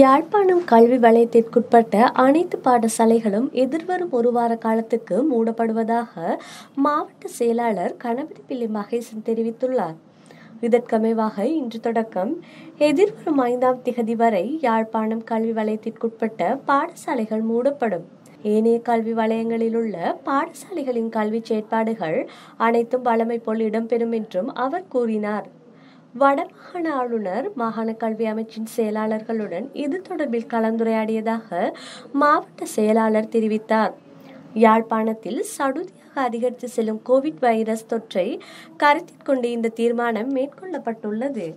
யாழ்ப்பாணம் கல்வி வலயத்திற்குட்பட்ட அனைத்து பாடசாலைகளும் எதிர்வரும் ஒரு வார காலத்துக்கு மூடப்படுவதாக மாவட்ட செயலாளர் கணபதி பிள்ளை மகேசன் தெரிவித்துள்ளார் இதற்கமைவாக இன்று தொடக்கம் எதிர்வரும் ஐந்தாம் திகதி வரை யாழ்ப்பாணம் கல்வி வலயத்திற்குட்பட்ட பாடசாலைகள் மூடப்படும் ஏனைய கல்வி வலயங்களில் உள்ள பாடசாலைகளின் கல்வி செயற்பாடுகள் அனைத்தும் வளமை போல் இடம்பெறும் என்றும் அவர் கூறினார் வடமாகாண ஆளுநர் மாகாண கல்வி அமைச்சின் செயலாளர்களுடன் இது தொடர்பில் கலந்துரையாடியதாக மாவட்ட செயலாளர் தெரிவித்தார் யாழ்ப்பாணத்தில் சடுதியாக அதிகரித்து செல்லும் கோவிட் வைரஸ் தொற்றை கருத்தில் கொண்டு இந்த தீர்மானம் மேற்கொள்ளப்பட்டுள்ளது